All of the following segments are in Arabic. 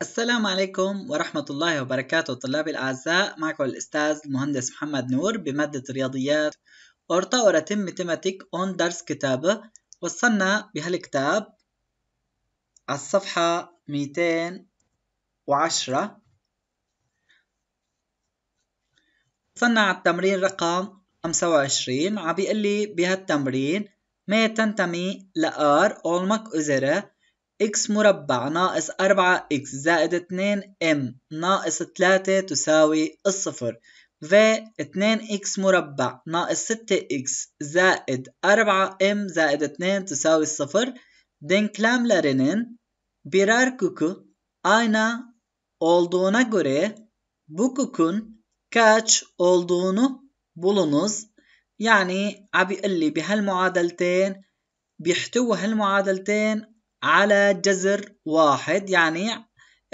السلام عليكم ورحمة الله وبركاته طلابي الأعزاء معكم الأستاذ المهندس محمد نور بمادة الرياضيات أورطا ورتم ماتيماتيك أون درس كتابة وصلنا بهالكتاب على الصفحة 210 صنع التمرين رقم 25 عم بيقول لي بهالتمرين ما تنتمي R أولمك أزرة x مربع ناقص 4x زائد 2m ناقص 3 تساوي الصفر V 2x مربع ناقص 6x زائد 4m زائد 2 تساوي الصفر كلام لرنين برار كوكو أين أولدونا غوري بوكوكون كاتش أولدونو بولونوز يعني عم بيقول لي بهالمعادلتين بيحتوي هالمعادلتين على جذر واحد يعني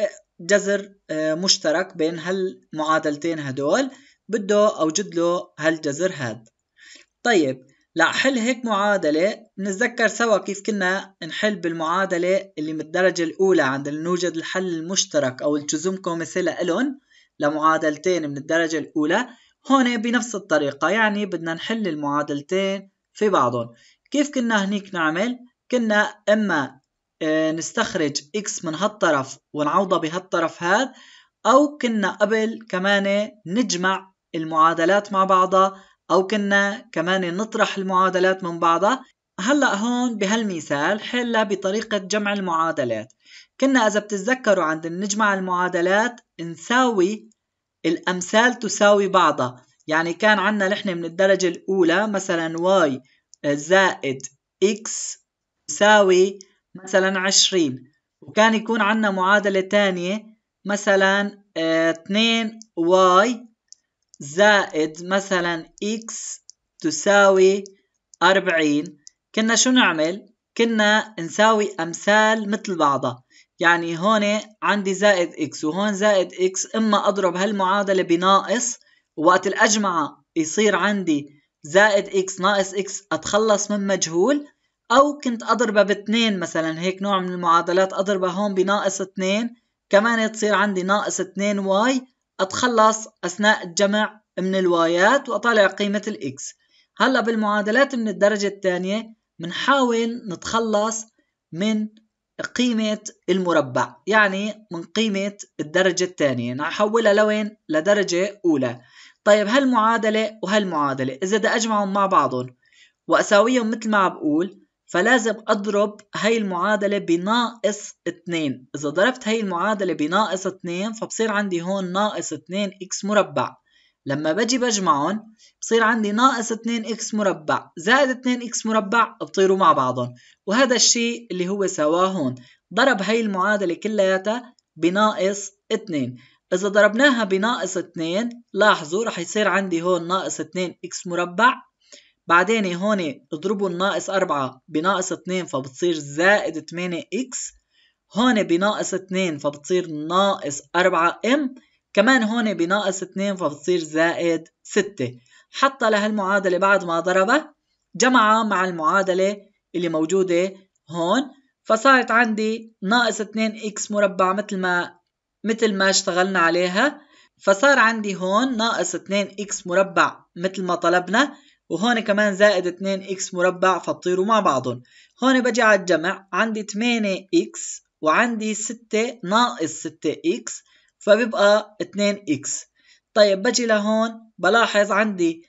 آه، جذر آه، مشترك بين هالمعادلتين هدول بده أوجد له هالجذر هاد طيب لأحل هيك معادلة نتذكر سوا كيف كنا نحل بالمعادلة اللي من الدرجة الأولى عند نوجد الحل المشترك أو الجزم كوميسي لإلن لمعادلتين من الدرجة الأولى هون بنفس الطريقة يعني بدنا نحل المعادلتين في بعضهم كيف كنا هنيك نعمل؟ كنا إما آه، نستخرج x من هالطرف ونعوضه بهالطرف هذا أو كنا قبل كمان نجمع المعادلات مع بعضها أو كنا كمان نطرح المعادلات من بعضها هلا هون بهالمثال حلها بطريقة جمع المعادلات كنا إذا بتتذكروا عند نجمع المعادلات نساوي الأمثال تساوي بعضها يعني كان عندنا نحن من الدرجة الأولى مثلا y زائد x تساوي مثلا 20 وكان يكون عندنا معادلة تانية مثلا 2y آه، زائد مثلا x تساوي 40 كنا شو نعمل؟ كنا نساوي أمثال مثل بعضها يعني هون عندي زائد اكس وهون زائد اكس اما اضرب هالمعادله بناقص ووقت الاجمعه يصير عندي زائد اكس ناقص اكس اتخلص من مجهول او كنت اضربها باثنين مثلا هيك نوع من المعادلات اضربها هون بناقص اثنين كمان تصير عندي ناقص اثنين واي اتخلص اثناء الجمع من الوايات واطالع قيمه الاكس هلا بالمعادلات من الدرجه الثانيه بنحاول نتخلص من قيمة المربع يعني من قيمة الدرجة الثانية نحولها لوين لدرجة أولى طيب هالمعادلة وهالمعادلة إذا بدي أجمعهم مع بعضهم وأساويهم مثل ما بقول فلازم أضرب هاي المعادلة بناقص 2 إذا ضربت هاي المعادلة بناقص 2 فبصير عندي هون ناقص 2 إكس مربع لما بجي بجمعهم بصير عندي ناقص 2x مربع زائد 2x مربع بطيروا مع بعضهم وهذا الشيء اللي هو سواه هون ضرب هاي المعادلة كلياتها بناقص 2 إذا ضربناها بناقص 2 لاحظوا رح يصير عندي هون ناقص 2x مربع بعدين هون اضربوا الناقص 4 بناقص 2 فبتصير زائد 8x هون بناقص 2 فبتصير ناقص 4m كمان هون بناقص 2 فبتصير زائد 6 حتى لهالمعادلة بعد ما ضربها جمعها مع المعادلة اللي موجودة هون فصارت عندي ناقص 2 اكس مربع مثل ما مثل ما اشتغلنا عليها فصار عندي هون ناقص 2 اكس مربع مثل ما طلبنا وهون كمان زائد 2 اكس مربع فبطيروا مع بعضهم هون بجي على الجمع عندي 8 اكس وعندي 6 ناقص 6 اكس فبيبقى 2x طيب بجي لهون بلاحظ عندي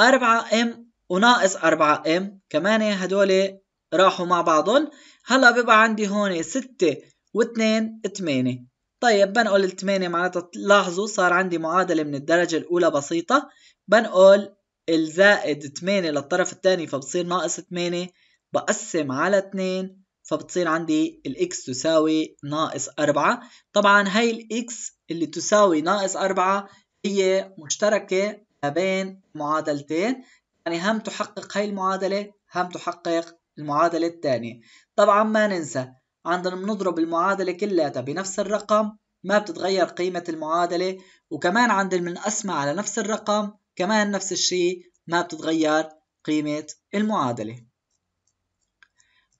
4m وناقص 4m كمان هدول راحوا مع بعضهم هلا بيبقى عندي هون 6 و2 8 طيب بنقل ال 8 معناتها لاحظوا صار عندي معادلة من الدرجة الأولى بسيطة بنقل الزائد 8 للطرف الثاني فبصير ناقص 8 بقسم على 2 فبتصير عندي الإكس تساوي ناقص 4 طبعا هاي الإكس اللي تساوي ناقص 4 هي مشتركة ما بين معادلتين يعني هم تحقق هاي المعادلة هم تحقق المعادلة الثانية طبعا ما ننسى عندنا بنضرب المعادلة كلها بنفس الرقم ما بتتغير قيمة المعادلة وكمان عند المنقسمة على نفس الرقم كمان نفس الشيء ما بتتغير قيمة المعادلة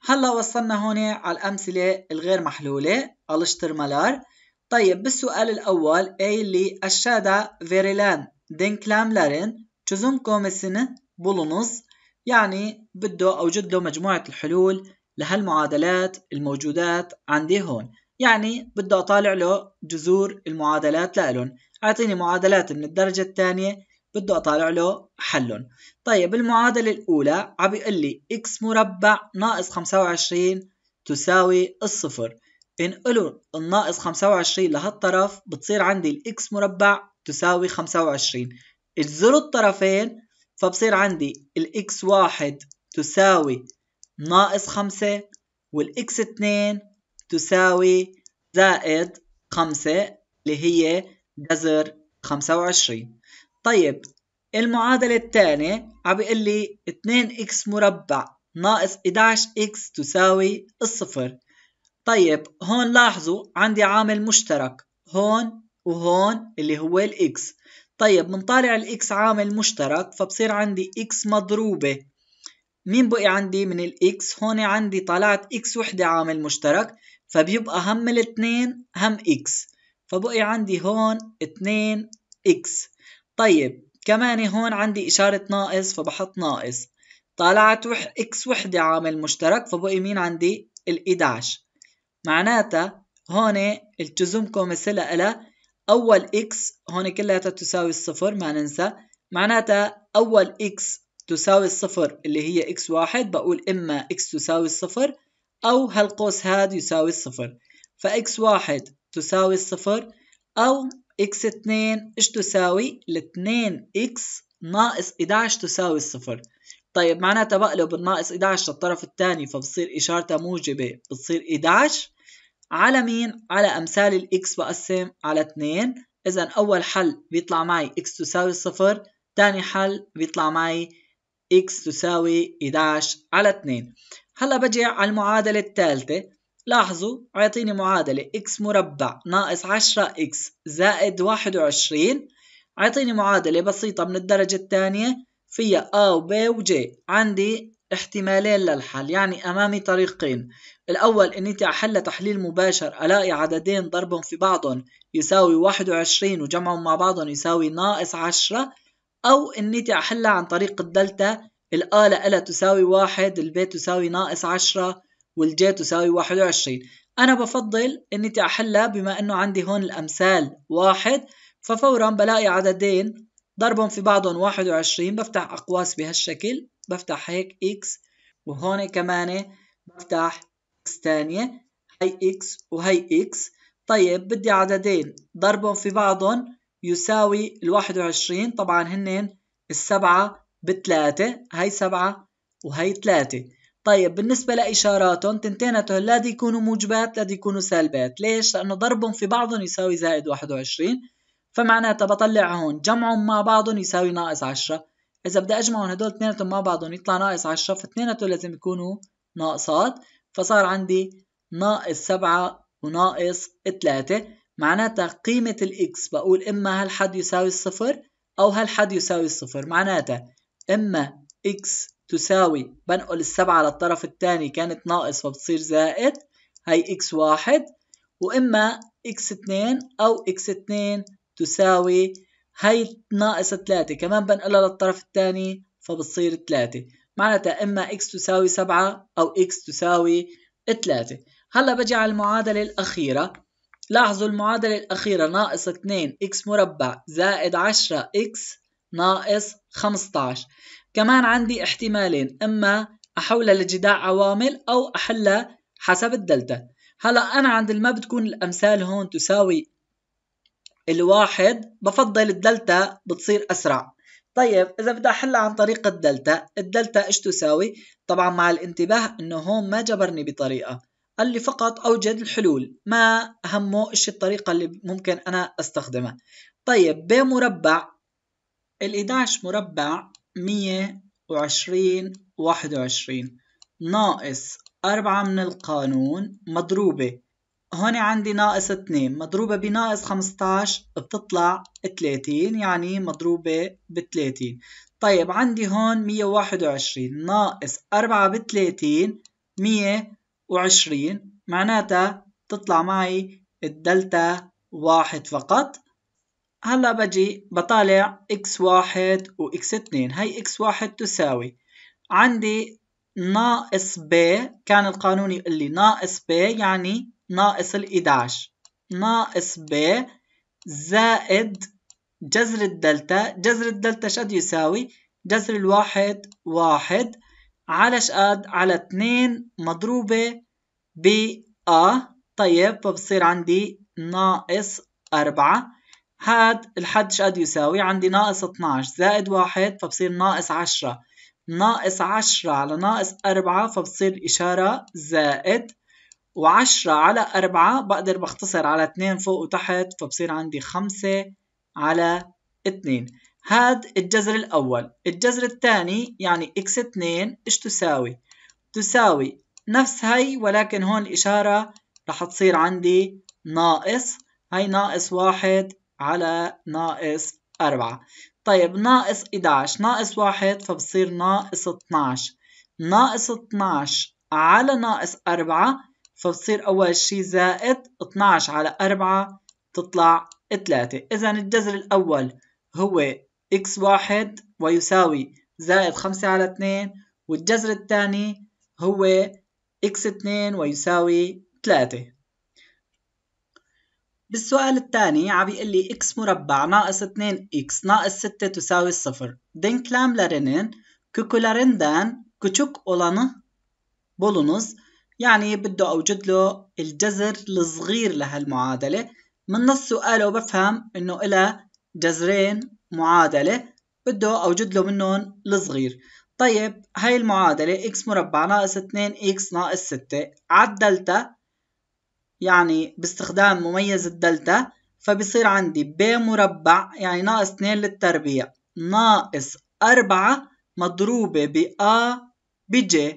هلا وصلنا هون على الأمثلة الغير محلولة الشترمالار طيب بالسؤال الأول eğli aşağıda verilen لارين çözüm komisini bulunuz. يعني بده أوجد له مجموعة الحلول لهالمعادلات الموجودات عندي هون يعني بده أطالع له جذور المعادلات لألون أعطيني معادلات من الدرجة الثانية بده أطالع له حلهم طيب المعادلة الأولى عم لي x مربع ناقص 25 تساوي الصفر بنقله الناقص 25 لهالطرف بتصير عندي الاكس مربع تساوي 25 اجذروا الطرفين فبصير عندي الاكس واحد تساوي ناقص خمسة والاكس اتنين تساوي زائد خمسة اللي هي جذر خمسة وعشرين طيب المعادلة الثانية عم بيقول لي 2 اكس مربع ناقص 11 اكس تساوي الصفر طيب هون لاحظوا عندي عامل مشترك هون وهون اللي هو الاكس طيب بنطالع الاكس عامل مشترك فبصير عندي اكس مضروبة مين بقي عندي من الاكس هون عندي طلعت اكس وحدة عامل مشترك فبيبقى هم الاثنين هم اكس فبقي عندي هون اثنين اكس طيب كمان هون عندي إشارة ناقص فبحط ناقص طلعت اكس وحدة عامل مشترك فبقي مين عندي الإداش 11 معناتها هون الجزمكم مثلها إلى أول إكس هون كلياتها تساوي الصفر ما ننسى معناتها أول إكس تساوي الصفر اللي هي إكس واحد بقول إما إكس تساوي الصفر أو هالقوس هاد يساوي الصفر فإكس واحد تساوي الصفر أو إكس اتنين إيش تساوي؟ الاتنين إكس ناقص 11 تساوي الصفر طيب معناتها بقى لو بنناقص 11 للطرف الثاني فبصير إشارتها موجبة بتصير 11 على مين؟ على أمثال الإكس بقسم على 2 إذا أول حل بيطلع معي إكس تساوي 0 ثاني حل بيطلع معي إكس تساوي 11 على 2 هلا بجي على المعادلة الثالثة لاحظوا عيطيني معادلة إكس مربع ناقص 10 إكس زائد 21 عيطيني معادلة بسيطة من الدرجة الثانية فيها A و B و J عندي احتمالين للحل يعني أمامي طريقين الأول أني أحل تحليل مباشر ألاقي عددين ضربهم في بعضهم يساوي 21 وجمعهم مع بعضهم يساوي ناقص 10 أو أني أحلها عن طريق الدلتا الآ لها تساوي واحد البي تساوي ناقص 10 والجي تساوي 21 أنا بفضل أني أحلها بما أنه عندي هون الأمثال واحد ففورا بلاقي عددين ضربهم في بعضهم 21 بفتح أقواس بهالشكل بفتح هيك إكس وهون كمان بفتح إكس تانية هي إكس وهي إكس طيب بدي عددين ضربهم في بعضهم يساوي ال 21 طبعا هن السبعة بثلاثة هي سبعة وهي ثلاثة طيب بالنسبة لإشاراتهم تنتينتهم لا دي يكونوا موجبات لا دي يكونوا سالبات ليش؟ لأنه ضربهم في بعضهم يساوي زائد 21 فمعناتها بطلع هون جمعهم مع بعضهم يساوي ناقص 10 إذا بدي أجمعهم هدول اثنيناتهم مع بعضهم يطلع ناقص 10 فاثنيناتهم لازم يكونوا ناقصات فصار عندي ناقص 7 وناقص 3 معناتها قيمة الإكس بقول إما هالحد يساوي الصفر أو هالحد يساوي الصفر معناتها إما إكس تساوي بنقل السبعة للطرف الثاني كانت ناقص فبتصير زائد هي إكس واحد وإما إكس اثنين أو إكس اثنين تساوي هي ناقص 3 كمان بنقلها للطرف الثاني فبتصير 3 معناتها إما x تساوي 7 أو x تساوي 3 هلا بجي على المعادلة الأخيرة لاحظوا المعادلة الأخيرة ناقص 2 x مربع زائد 10 x ناقص 15 كمان عندي احتمالين إما أحولها لجداع عوامل أو أحلها حسب الدلتا هلا أنا عند الما بتكون الأمثال هون تساوي الواحد بفضل الدلتا بتصير أسرع طيب إذا بدي أحلها عن طريق الدلتا الدلتا إيش تساوي؟ طبعا مع الانتباه إنه هون ما جبرني بطريقة قال لي فقط أوجد الحلول ما همه إيش الطريقة اللي ممكن أنا أستخدمها طيب ب مربع ال 11 مربع 120 21 ناقص 4 من القانون مضروبة هون عندي ناقص 2 مضروبة بناقص 15 بتطلع 30 يعني مضروبة ب 30 طيب عندي هون 121 ناقص 4 ب 30 120 معناتها تطلع معي الدلتا واحد فقط هلا بجي بطالع x 1 و x اتنين هي x 1 تساوي عندي ناقص ب كان القانون يقول لي ناقص ب يعني ناقص ال 11 ناقص ب زائد جذر الدلتا جذر الدلتا شد يساوي جذر الواحد واحد على شقد على اتنين مضروبة ب أ طيب فبصير عندي ناقص أربعة هاد الحد شقد يساوي عندي ناقص 12 زائد واحد فبصير ناقص عشرة ناقص عشرة على ناقص أربعة فبصير إشارة زائد وعشرة على أربعة بقدر بختصر على اتنين فوق وتحت فبصير عندي خمسة على اتنين هاد الجذر الأول الجذر الثاني يعني x اتنين إيش تساوي تساوي نفس هي ولكن هون الإشارة رح تصير عندي ناقص هي ناقص واحد على ناقص أربعة طيب ناقص 11 ناقص واحد فبصير ناقص 12 ناقص 12 على ناقص أربعة فبتصير أول شيء زائد 12 على 4 تطلع 3 إذا الجذر الأول هو x1 ويساوي زائد 5 على 2 والجذر الثاني هو x2 ويساوي 3 بالسؤال الثاني عم بيقول لي x مربع ناقص 2x ناقص 6 تساوي 0 الصفر. Denklemlerinin kökülerinden küçük اولانه bulunuz. يعني بده أوجد له الجذر الصغير لهالمعادلة من نص سؤاله بفهم إنه إلها جذرين معادلة بده أوجد له منهم الصغير طيب هاي المعادلة x مربع ناقص 2x ناقص 6 على الدلتا يعني باستخدام مميز الدلتا فبصير عندي ب مربع يعني ناقص 2 للتربيع ناقص 4 مضروبة ب a بج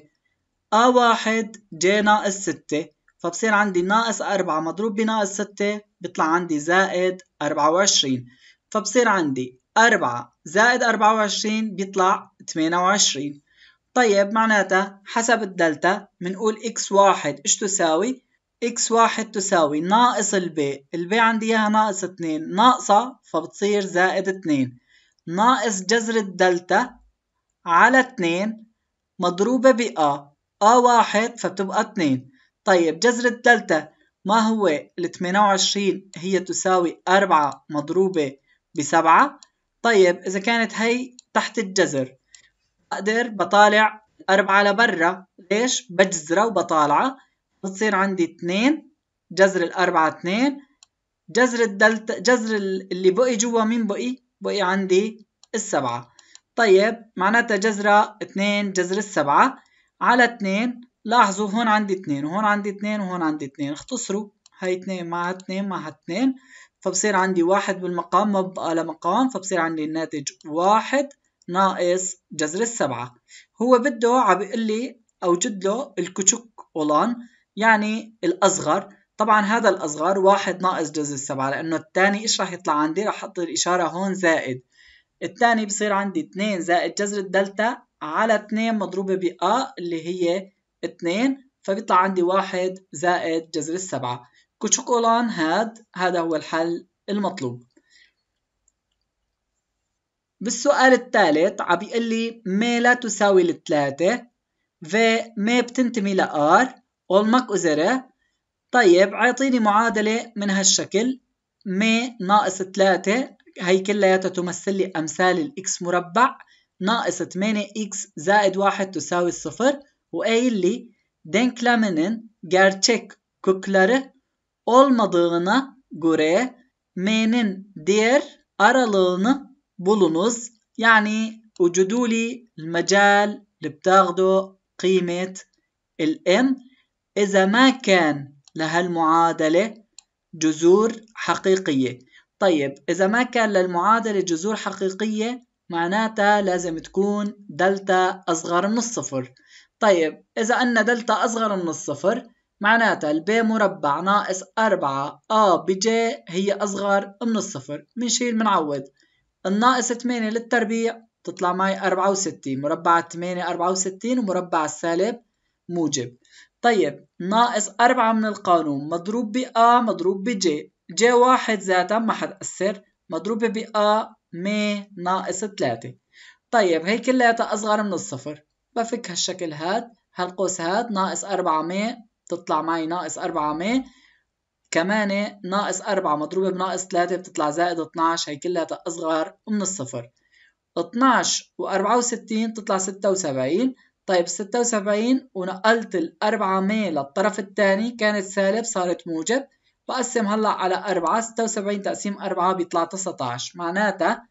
أ واحد ج ناقص ستة فبصير عندي ناقص أربعة مضروب بناقص ستة بيطلع عندي زائد أربعة وعشرين فبصير عندي أربعة زائد أربعة وعشرين بيطلع تمانية وعشرين طيب معناتها حسب الدلتا بنقول إكس واحد إيش تساوي؟ إكس واحد تساوي ناقص البي البي عندي إياها ناقص اتنين ناقصة فبتصير زائد اتنين ناقص جذر الدلتا على اتنين مضروبة بأ آ واحد فبتبقى اتنين طيب جذر الدلتا ما هو ال 28 هي تساوي 4 مضروبة بسبعة طيب إذا كانت هي تحت الجذر بقدر بطالع أربعة لبرا ليش؟ بجزرة وبطالعة بتصير عندي اتنين جذر الأربعة اتنين جذر الدلتا جذر اللي بقي جوا مين بقي؟ بقي عندي السبعة طيب معناتها جذرة اتنين جذر السبعة على 2 لاحظوا هون عندي 2 وهون عندي 2 وهون عندي 2 اختصروا هاي 2 مع 2 مع 2 فبصير عندي 1 بالمقام ما بقى لمقام فبصير عندي الناتج 1 ناقص جذر السبعة هو بده عم بيقول لي أوجد له الكوتشوك أولان يعني الأصغر طبعا هذا الأصغر واحد ناقص جذر السبعة لأنه الثاني إيش راح يطلع عندي راح أحط الإشارة هون زائد الثاني بصير عندي 2 زائد جذر الدلتا على 2 مضروبة ب أ اللي هي 2 فبيطلع عندي 1 زائد جذر السبعة كوتشوكولان هاد هذا هو الحل المطلوب بالسؤال الثالث عم بيقول لي ما لا تساوي الثلاثة في ما بتنتمي لآر أولمك أزرة طيب عيطيني معادلة من هالشكل ما ناقص 3 هي كلها تمثل لي أمثال الإكس مربع ناقص 8x زائد 1 تساوي الصفر وقايل لي denkleminin gerçek kökleri olmadığına göre m'nin diğer aralığını bulunuz. يعني وجدوا لي المجال اللي بتاخده قيمة الام إذا ما كان لهالمعادلة جذور حقيقية طيب إذا ما كان للمعادلة جذور حقيقية معناتها لازم تكون دلتا أصغر من الصفر طيب إذا أن دلتا أصغر من الصفر معناتها البي مربع ناقص أربعة آ بج هي أصغر من الصفر منشيل منعوض الناقص 8 للتربيع تطلع معي 64 مربع 8 64 ومربع السالب موجب طيب ناقص 4 من القانون مضروب ب A مضروب ب J J واحد ذاتا ما حتأثر مضروبة ب A مي ناقص 3 طيب هي كلياتها أصغر من الصفر بفك هالشكل هاد هالقوس هاد ناقص 4 مي بتطلع معي ناقص 4 مي كمان ناقص 4 مضروبة بناقص 3 بتطلع زائد 12 هي كلياتها أصغر من الصفر 12 و64 ستة 76 طيب 76 ونقلت ال 4 للطرف الثاني كانت سالب صارت موجب بقسم هلا على 4 76 تقسيم 4 بيطلع 19 معناتها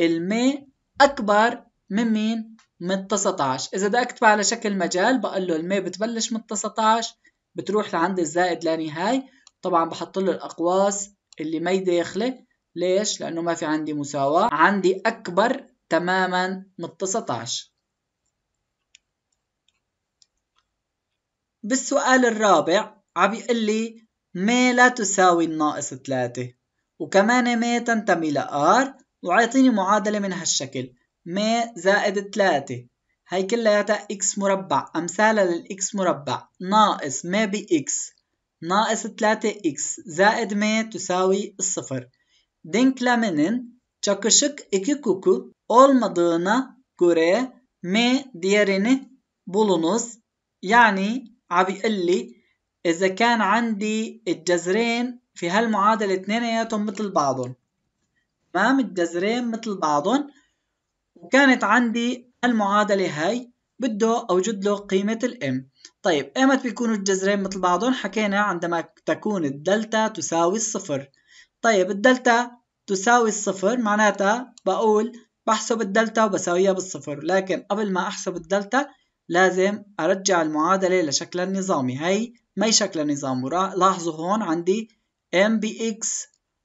الماء اكبر من مين؟ من 19 اذا بدي اكتبها على شكل مجال بقول له الماء بتبلش من 19 بتروح لعند الزائد لا نهاية طبعا بحط له الاقواس اللي ما داخله ليش؟ لانه ما في عندي مساواة عندي اكبر تماما من 19 بالسؤال الرابع عم يقول لي ما لا تساوي الناقص 3 وكمان ما تنتمي ل R وعيطيني معادلة من هالشكل ما زائد 3 هي كلياتها x مربع أمثالها للx مربع ناقص ما بx ناقص 3x زائد ما تساوي الصفر Denkleminin çakışık iki kuku olmadığına göre m değerini bulunuz. Yani abi 50 إذا كان عندي الجذرين في هالمعادلة اتنيناتهم مثل بعضهم تمام الجذرين مثل بعضهم وكانت عندي هالمعادلة هاي بده أوجد له قيمة الام طيب إيمت بيكونوا الجذرين مثل بعضهم حكينا عندما تكون الدلتا تساوي الصفر طيب الدلتا تساوي الصفر معناتها بقول بحسب الدلتا وبساويها بالصفر لكن قبل ما أحسب الدلتا لازم أرجع المعادلة لشكل النظامي هي ما شكل شكلها نظام لاحظوا هون عندي m بx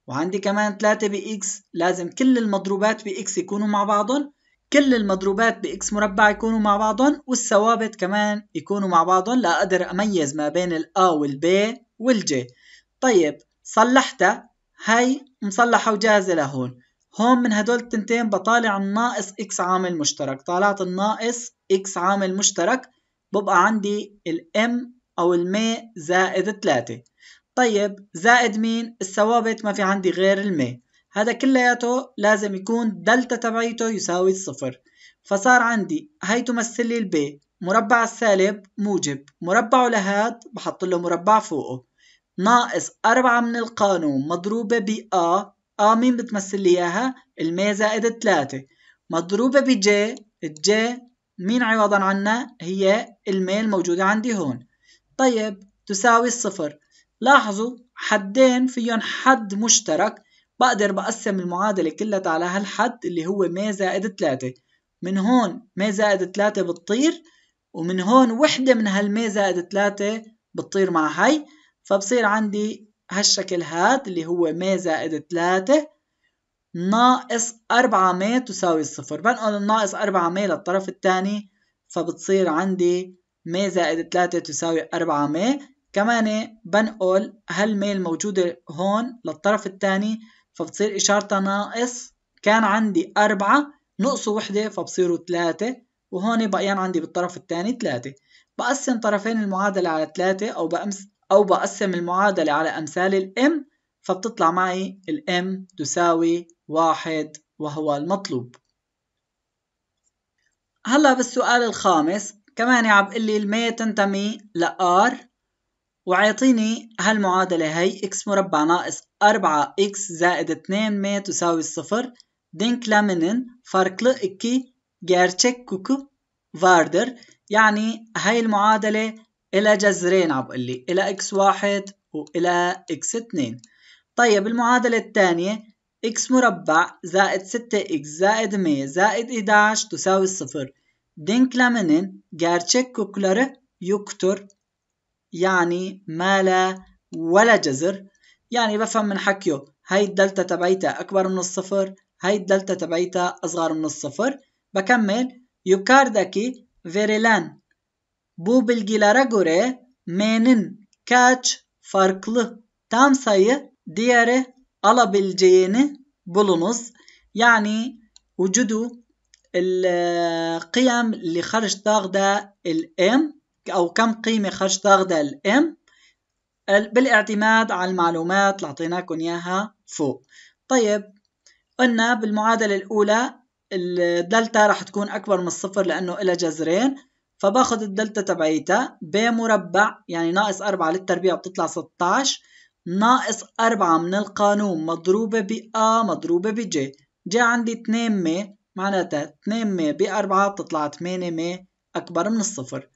وعندي كمان 3 بx لازم كل المضروبات بx يكونوا مع بعضهم كل المضروبات بإكس مربع يكونوا مع بعضهم والثوابت كمان يكونوا مع بعضهم لأقدر أميز ما بين A B والـ J طيب صلحتها هاي مصلحة وجاهزة لهون هون من هدول التنتين بطالع الناقص اكس عامل مشترك طالعت الناقص اكس عامل مشترك ببقى عندي الام او المي زائد 3 طيب زائد مين الثوابت ما في عندي غير المي هذا كلياته لازم يكون دلتا تبعيته يساوي الصفر فصار عندي هي تمثل لي البي مربع السالب موجب مربعه لهاد بحط له مربع فوقه ناقص أربعة من القانون مضروبة بآ اه مين بتمثل لي اياها المي زائد 3 مضروبة بجي الجي مين عوضا عنا هي المي الموجودة عندي هون طيب تساوي الصفر لاحظوا حدين فيهم حد مشترك بقدر بقسم المعادلة كلها على هالحد اللي هو مي زائد 3 من هون مي زائد 3 بتطير ومن هون وحدة من هالمي زائد 3 بتطير مع هي فبصير عندي هالشكل هاد اللي هو ما زائد 3 ناقص 4 ما تساوي الصفر بنقل الناقص 4 ما للطرف الثاني فبتصير عندي ما زائد 3 تساوي 4 ما كمان بنقل هالما الموجودة هون للطرف الثاني فبتصير إشارتها ناقص كان عندي 4 نقصوا وحدة فبصيروا 3 وهون بقيان عندي بالطرف الثاني 3 بقسم طرفين المعادلة على 3 أو بأمس أو بقسم المعادلة على أمثال الام فبتطلع معي الام تساوي واحد وهو المطلوب هلا بالسؤال الخامس كمان عم لي المية تنتمي لآر وعيطيني هالمعادلة هي x مربع ناقص 4x زائد 2 مية تساوي الصفر لامنن farklı iki gerçek كوكو فاردر يعني هاي المعادلة إلى جذرين عم لي إلى إكس واحد وإلى إكس اتنين طيب المعادلة الثانية إكس مربع زائد ستة إكس زائد مية زائد إداش تساوي الصفر لامنين جارتشيك كوكلر يكتر يعني ما لا ولا جذر يعني بفهم من حكيه هاي الدلتا تبعيتها أكبر من الصفر هاي الدلتا تبعيتها أصغر من الصفر بكمل يوكارداكي فيريلان Bu bilgilere göre m'nin kaç farklı tam sayı diğeri alabileceğini bulunuz. Yani vücudu القيم اللي خرج تاخده الام او كم قيمه خرج ال الام بالاعتماد على المعلومات اللي اعطيناكم اياها فوق طيب قلنا بالمعادله الاولى الدلتا رح تكون اكبر من الصفر لانه إلها جذرين فباخذ الدلتا تبعيتها ب مربع يعني ناقص 4 للتربيع بتطلع 16 ناقص 4 من القانون مضروبة ب A مضروبة ب J J عندي 2 م معناتها 2 م ب 4 بتطلع 8 م أكبر من الصفر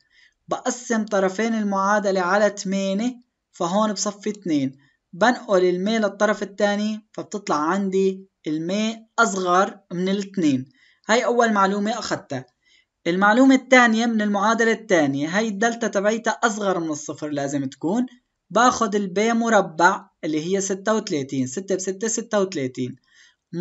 بقسم طرفين المعادلة على 8 فهون بصفي 2 بنقل الم للطرف الثاني فبتطلع عندي الم أصغر من الاثنين هاي أول معلومة اخذتها المعلومة الثانية من المعادلة الثانية هاي الدلتا تبعيتها أصغر من الصفر لازم تكون باخد البي مربع اللي هي ستة وتلاتين ستة بستة ستة وتلاتين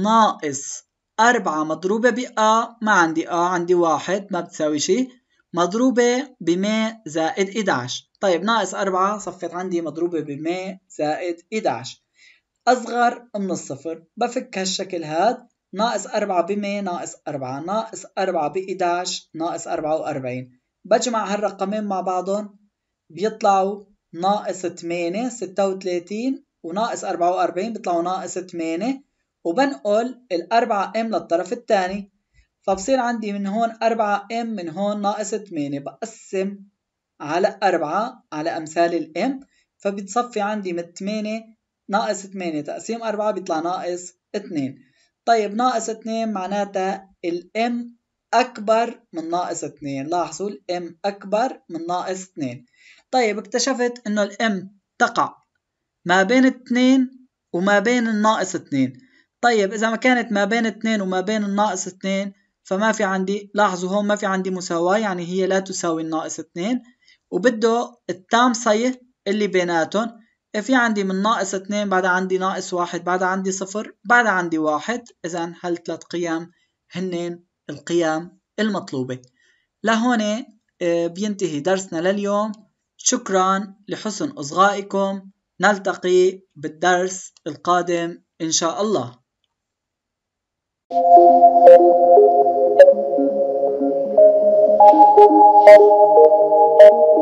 ناقص أربعة مضروبة ب أ ما عندي أ عندي واحد ما بتساوي شي مضروبة ب م زائد 11 طيب ناقص أربعة صفت عندي مضروبة ب م زائد 11 أصغر من الصفر بفك هالشكل هاد ناقص 4 ب 100 ناقص 4 ناقص 4 ب 11 ناقص 44 بجمع هالرقمين مع بعضهم بيطلعوا ناقص 8 36 وناقص 44 بيطلعوا ناقص 8 وبنقل ال 4 ام للطرف الثاني فبصير عندي من هون 4 ام من هون ناقص 8 بقسم على 4 على أمثال الام فبتصفي عندي من 8 ناقص 8 تقسيم 4 بيطلع ناقص 2 طيب ناقص 2 معناتها الام أكبر من ناقص 2 لاحظوا الام أكبر من ناقص 2 طيب اكتشفت إنه الام تقع ما بين 2 وما بين الناقص 2 طيب إذا ما كانت ما بين 2 وما بين الناقص 2 فما في عندي لاحظوا هون ما في عندي مساواة يعني هي لا تساوي الناقص 2 وبده التام صيه اللي بيناتهم إيه، في عندي من ناقص اثنين بعد عندي ناقص واحد بعد عندي صفر بعد عندي واحد إذا هالتلات قيم هن القيم المطلوبة لهون إيه، بينتهي درسنا لليوم شكرا لحسن إصغائكم نلتقي بالدرس القادم إن شاء الله Thank you.